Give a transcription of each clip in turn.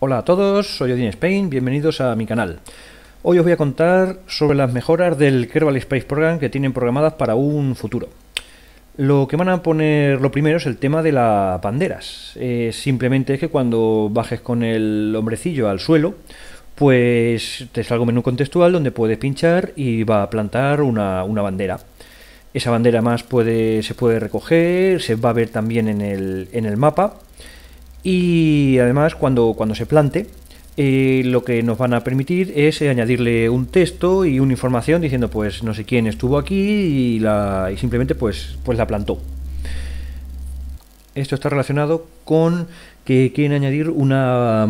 Hola a todos, soy Odin Spain, bienvenidos a mi canal. Hoy os voy a contar sobre las mejoras del Kerbal Space Program que tienen programadas para un futuro. Lo que van a poner lo primero es el tema de las banderas. Eh, simplemente es que cuando bajes con el hombrecillo al suelo, pues te salga un menú contextual donde puedes pinchar y va a plantar una, bandera. Esa bandera más puede, se puede recoger, se va a ver también en el mapa. Y además cuando, cuando se plante, eh, lo que nos van a permitir es añadirle un texto y una información diciendo pues no sé quién estuvo aquí y, la, simplemente pues, pues la plantó. Esto está relacionado con que quieren añadir una,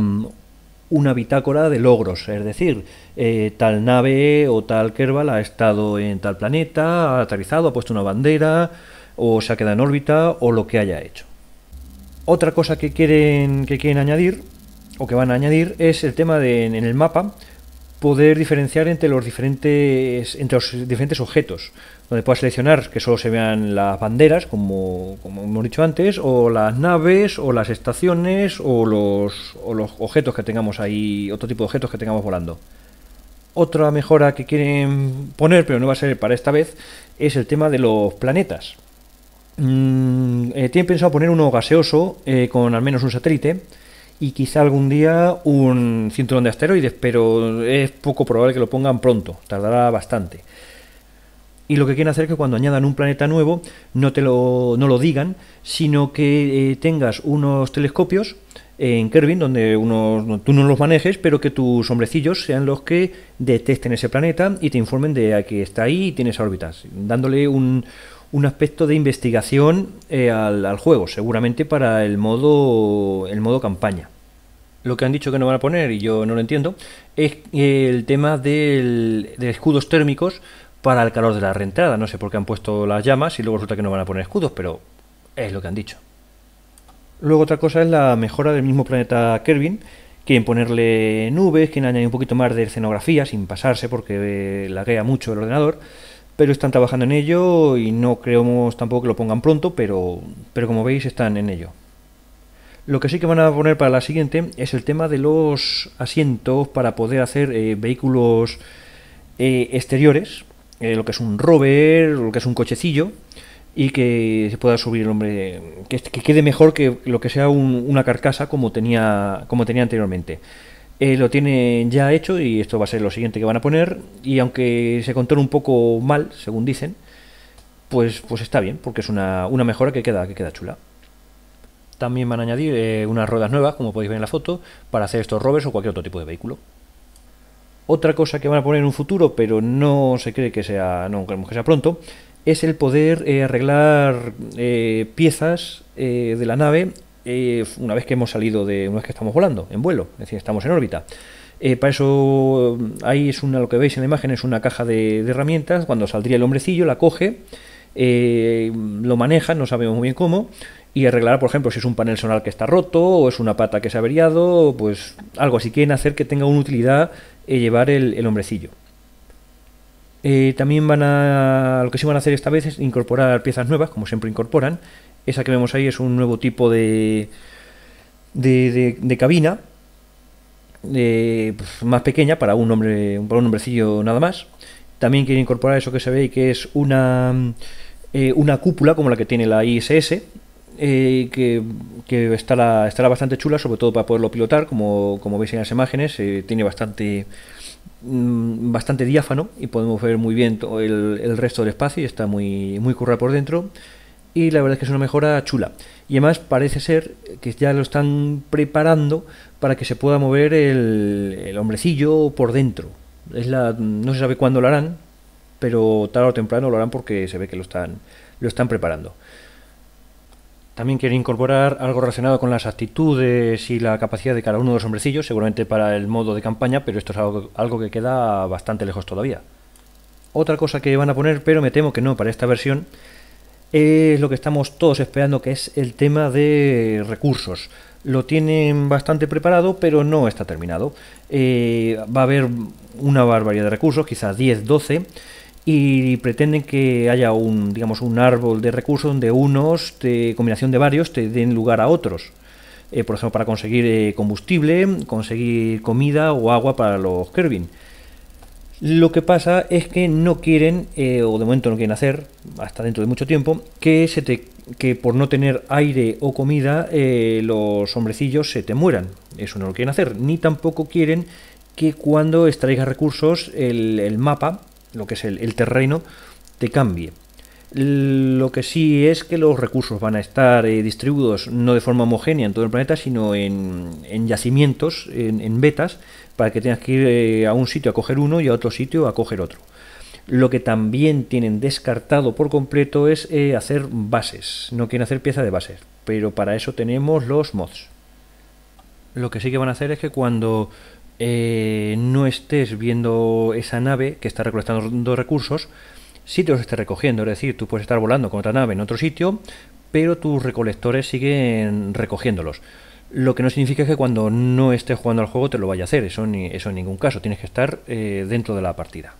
una bitácora de logros, es decir, eh, tal nave o tal Kerbal ha estado en tal planeta, ha aterrizado, ha puesto una bandera o se ha quedado en órbita o lo que haya hecho. Otra cosa que quieren, que quieren añadir, o que van a añadir, es el tema de en el mapa poder diferenciar entre los diferentes entre los diferentes objetos donde pueda seleccionar que solo se vean las banderas como, hemos dicho antes o las naves o las estaciones o los, o los objetos que tengamos ahí otro tipo de objetos que tengamos volando otra mejora que quieren poner pero no va a ser para esta vez es el tema de los planetas Mm, eh, tienen pensado poner uno gaseoso eh, con al menos un satélite y quizá algún día un cinturón de asteroides, pero es poco probable que lo pongan pronto, tardará bastante. Y lo que quieren hacer es que cuando añadan un planeta nuevo no te lo, no lo digan, sino que eh, tengas unos telescopios en Kerbin, donde unos, tú no los manejes, pero que tus hombrecillos sean los que detecten ese planeta y te informen de que está ahí y tiene órbitas dándole un, un aspecto de investigación eh, al, juego, seguramente para el modo, el modo campaña. Lo que han dicho que no van a poner, y yo no lo entiendo, es el tema de escudos térmicos para el calor de la reentrada. No sé por qué han puesto las llamas y luego resulta que no van a poner escudos, pero es lo que han dicho. Luego otra cosa es la mejora del mismo planeta Kervin. quien ponerle nubes, quien añadir un poquito más de escenografía sin pasarse porque la eh, laguea mucho el ordenador pero están trabajando en ello y no creemos tampoco que lo pongan pronto, pero, como veis están en ello. Lo que sí que van a poner para la siguiente es el tema de los asientos para poder hacer eh, vehículos eh, exteriores, eh, lo que es un rover, lo que es un cochecillo, y que se pueda subir, el hombre, que, quede mejor que lo que sea una carcasa como tenía, como tenía anteriormente. Eh, lo tienen ya hecho y esto va a ser lo siguiente que van a poner. Y aunque se contó un poco mal, según dicen, pues, pues está bien, porque es una, una mejora que queda, que queda chula. También van a añadir eh, unas ruedas nuevas, como podéis ver en la foto, para hacer estos rovers o cualquier otro tipo de vehículo. Otra cosa que van a poner en un futuro, pero no se cree que sea, no queremos que sea pronto, es el poder eh, arreglar piezas de la nave eh, una vez que hemos salido de, una vez que estamos volando, en vuelo, es decir, estamos en órbita. Eh, para eso, mm, ahí es una, lo que veis en la imagen, es una caja de, herramientas. Cuando saldría el hombrecillo, la coge, eh, lo maneja, no sabemos muy bien cómo, y arreglará, por ejemplo, si es un panel sonar que está roto o es una pata que se ha averiado, pues algo así. Quieren hacer que tenga una utilidad llevar el, el hombrecillo. también van a. Lo que sí van a hacer esta vez es incorporar piezas nuevas, como siempre incorporan, esa que vemos ahí es un nuevo tipo de, de, cabina, pues, más pequeña para un, hombre, para un hombrecillo nada más. También quiere incorporar eso que se ve ahí, que es una, eh, una cúpula como la que tiene la ISS, eh, que, estará, estará bastante chula, sobre todo para poderlo pilotar, como, veis en las imágenes, eh, tiene bastante mm, bastante diáfano y podemos ver muy bien el, el, resto del espacio y está muy, muy currado por dentro y la verdad es que es una mejora chula. Y además parece ser que ya lo están preparando para que se pueda mover el, hombrecillo por dentro. Es la, no se sabe cuándo lo harán, pero tarde o temprano lo harán porque se ve que lo están, lo están preparando. También quiere incorporar algo relacionado con las actitudes y la capacidad de cada uno de los hombrecillos, seguramente para el modo de campaña, pero esto es algo, algo que queda bastante lejos todavía. Otra cosa que van a poner, pero me temo que no para esta versión, es lo que estamos todos esperando, que es el tema de recursos. Lo tienen bastante preparado, pero no está terminado. Eh, va a haber una barbaridad de recursos, quizás 10, 12, y pretenden que haya un, digamos, un árbol de recursos donde unos, de combinación de varios, te den lugar a otros. Eh, por ejemplo, para conseguir eh, combustible, conseguir comida o agua para los Kerbin. Lo que pasa es que no quieren, eh, o de momento no quieren hacer, hasta dentro de mucho tiempo, que, se te, que por no tener aire o comida eh, los hombrecillos se te mueran. Eso no lo quieren hacer. Ni tampoco quieren que cuando extraigas recursos el, el mapa, lo que es el, terreno, te cambie. Lo que sí es que los recursos van a estar eh, distribuidos no de forma homogénea en todo el planeta, sino en, en yacimientos, en, en, vetas, para que tengas que ir eh, a un sitio a coger uno y a otro sitio a coger otro. Lo que también tienen descartado por completo es eh, hacer bases. No quieren hacer pieza de bases, pero para eso tenemos los mods. Lo que sí que van a hacer es que cuando eh, no estés viendo esa nave que está recolectando recursos, sí te los esté recogiendo. Es decir, tú puedes estar volando con otra nave en otro sitio, pero tus recolectores siguen recogiéndolos. Lo que no significa que cuando no estés jugando al juego te lo vaya a hacer, eso, ni, eso en ningún caso, tienes que estar eh, dentro de la partida.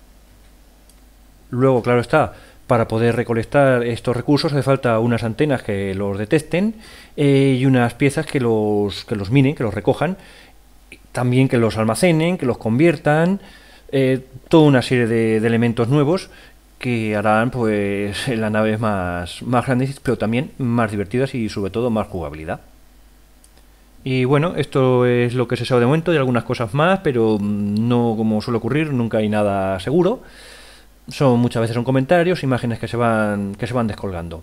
Luego, claro está, para poder recolectar estos recursos hace falta unas antenas que los detecten eh, y unas piezas que los, que los minen, que los recojan, también que los almacenen, que los conviertan, eh, toda una serie de, elementos nuevos que harán pues las naves más, más grandes, pero también más divertidas y sobre todo más jugabilidad. Y bueno, esto es lo que se sabe de momento, hay algunas cosas más, pero mm, no como suele ocurrir, nunca hay nada seguro. Son muchas veces son comentarios, imágenes que se van, que se van descolgando.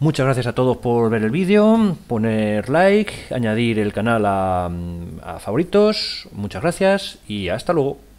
Muchas gracias a todos por ver el vídeo, poner like, añadir el canal a mm, favoritos. Muchas gracias y hasta luego.